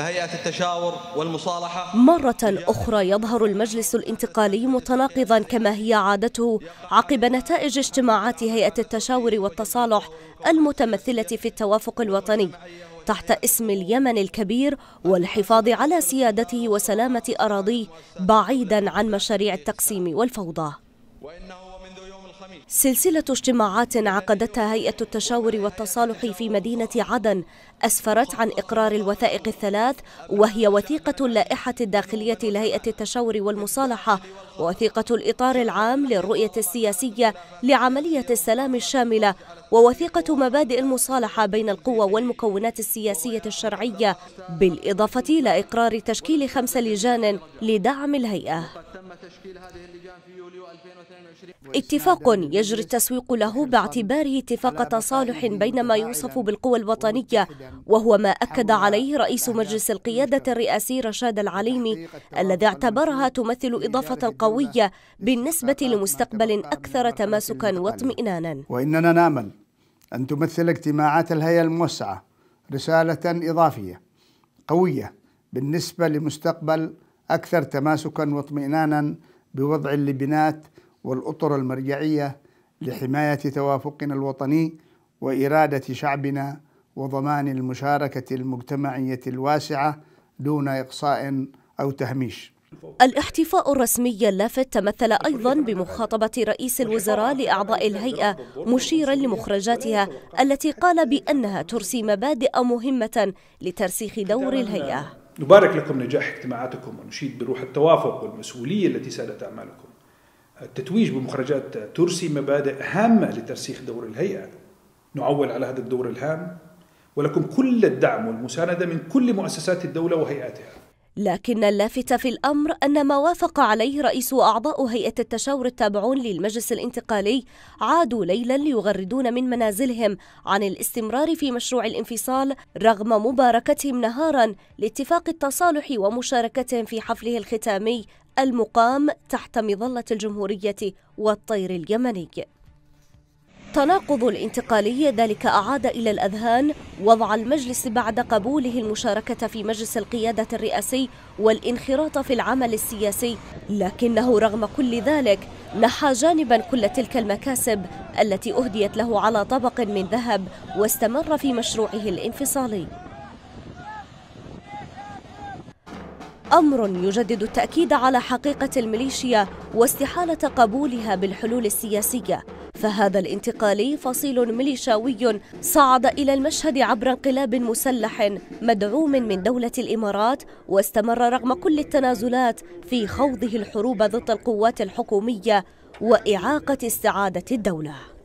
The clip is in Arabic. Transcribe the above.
هيئة التشاور والمصالحة مرة أخرى يظهر المجلس الانتقالي متناقضا كما هي عادته عقب نتائج اجتماعات هيئة التشاور والتصالح المتمثلة في التوافق الوطني تحت اسم اليمن الكبير والحفاظ على سيادته وسلامة أراضيه بعيدا عن مشاريع التقسيم والفوضى سلسلة اجتماعات عقدتها هيئة التشاور والتصالح في مدينة عدن أسفرت عن إقرار الوثائق الثلاث وهي وثيقة اللائحة الداخلية لهيئة التشاور والمصالحة ووثيقة الإطار العام للرؤية السياسية لعملية السلام الشاملة ووثيقة مبادئ المصالحة بين القوى والمكونات السياسية الشرعية بالإضافة إلى إقرار تشكيل خمس لجان لدعم الهيئة اتفاق يجري التسويق له باعتباره اتفاق تصالح بين ما يوصف بالقوى الوطنية وهو ما أكد عليه رئيس مجلس القيادة الرئاسي رشاد العليمي الذي اعتبرها تمثل إضافة قوية بالنسبة لمستقبل أكثر تماسكا واطمئنانا وإننا نامل أن تمثل اجتماعات الهيئة الموسعة رسالة إضافية قوية بالنسبة لمستقبل أكثر تماسكا واطمئنانا بوضع اللبنات والأطر المرجعية لحماية توافقنا الوطني وإرادة شعبنا وضمان المشاركة المجتمعية الواسعة دون إقصاء أو تهميش الاحتفاء الرسمي اللافت تمثل أيضا بمخاطبة رئيس الوزراء لأعضاء الهيئة مشيرا لمخرجاتها التي قال بأنها ترسي مبادئ مهمة لترسيخ دور الهيئة نبارك لكم نجاح اجتماعاتكم ونشيد بروح التوافق والمسؤولية التي سادت أعمالكم التتويج بمخرجات ترسي مبادئ هامة لترسيخ دور الهيئة نعول على هذا الدور الهام ولكم كل الدعم والمساندة من كل مؤسسات الدولة وهيئاتها لكن اللافت في الأمر أن ما وافق عليه رئيس وأعضاء هيئة التشاور التابعون للمجلس الانتقالي عادوا ليلا ليغردون من منازلهم عن الاستمرار في مشروع الانفصال رغم مباركتهم نهارا لاتفاق التصالح ومشاركتهم في حفله الختامي المقام تحت مظلة الجمهورية والطير اليمني تناقض الانتقالي ذلك أعاد إلى الأذهان وضع المجلس بعد قبوله المشاركة في مجلس القيادة الرئاسي والانخراط في العمل السياسي لكنه رغم كل ذلك نحى جانبا كل تلك المكاسب التي أهديت له على طبق من ذهب واستمر في مشروعه الانفصالي أمر يجدد التأكيد على حقيقة الميليشيا واستحالة قبولها بالحلول السياسية فهذا الانتقالي فصيل ميليشاوي صعد إلى المشهد عبر انقلاب مسلح مدعوم من دولة الإمارات واستمر رغم كل التنازلات في خوضه الحروب ضد القوات الحكومية وإعاقة استعادة الدولة